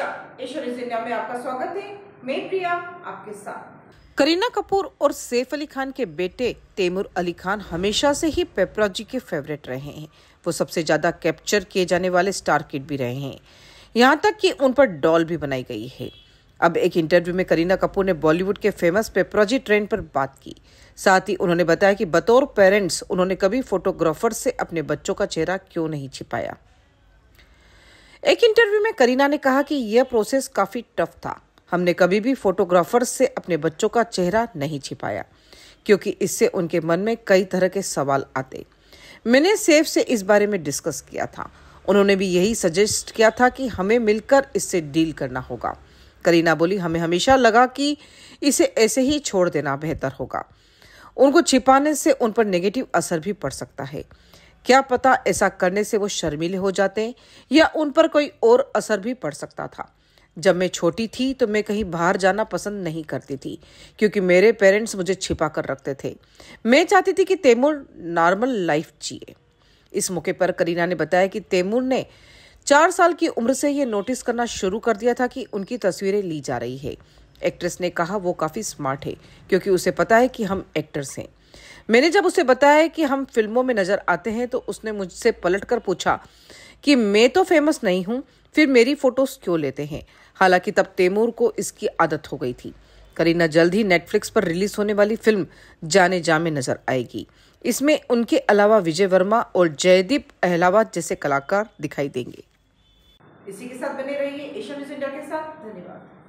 नमस्कार ईश्वरी सिन्हा में आपका स्वागत है मैं प्रिया आपके साथ करीना कपूर और सैफ अली खान के बेटे तैमूर अली खान हमेशा से ही पेपराजी के फेवरेट रहे हैं वो सबसे ज्यादा कैप्चर किए जाने वाले स्टार किड भी रहे हैं यहाँ तक कि उन पर डॉल भी बनाई गई है अब एक इंटरव्यू में करीना कपूर ने बॉलीवुड के फेमस पेपरोजी ट्रेंड पर बात की साथ ही उन्होंने बताया कि बतौर पेरेंट्स उन्होंने कभी फोटोग्राफर से अपने बच्चों का चेहरा क्यों नहीं छिपाया एक इंटरव्यू में करीना ने कहा कि यह प्रोसेस काफी टफ था हमने कभी भी फोटोग्राफर से अपने बच्चों का चेहरा नहीं छिपाया क्योंकि इससे उनके मन में कई तरह के सवाल आते मैंने सेफ से इस बारे में डिस्कस किया था उन्होंने भी यही सजेस्ट किया था कि हमें मिलकर इससे डील करना होगा करीना बोली हमें हमेशा लगा कि इसे ऐसे ही छोड़ देना बेहतर होगा उनको छिपाने से उन पर नेगेटिव असर भी पड़ सकता है क्या पता ऐसा करने से वो शर्मीले हो जाते या उन पर कोई और असर भी पड़ सकता था जब मैं छोटी थी तो मैं कहीं बाहर जाना पसंद नहीं करती थी क्योंकि मेरे पेरेंट्स मुझे छिपा कर रखते थे मैं चाहती थी कि तैमूर नॉर्मल लाइफ जिए इस मौके पर करीना ने बताया कि तैमूर ने चार साल की उम्र से ये नोटिस करना शुरू कर दिया था कि उनकी तस्वीरें ली जा रही है एक्ट्रेस ने कहा वो काफ़ी स्मार्ट है क्योंकि उसे पता है कि हम एक्टर्स हैं मैंने जब उसे बताया कि हम फिल्मों में नज़र आते हैं तो उसने मुझसे पलट कर पूछा कि मैं तो फेमस नहीं हूँ फिर मेरी फ़ोटोज़ क्यों लेते हैं हालांकि तब तैमूर को इसकी आदत हो गई थी करीना जल्द ही नेटफ्लिक्स पर रिलीज होने वाली फिल्म जाने जा में नजर आएगी इसमें उनके अलावा विजय वर्मा और जयदीप अहलावत जैसे कलाकार दिखाई देंगे इसी के साथ बने रहिए एशिया न्यूज इंडिया के साथ धन्यवाद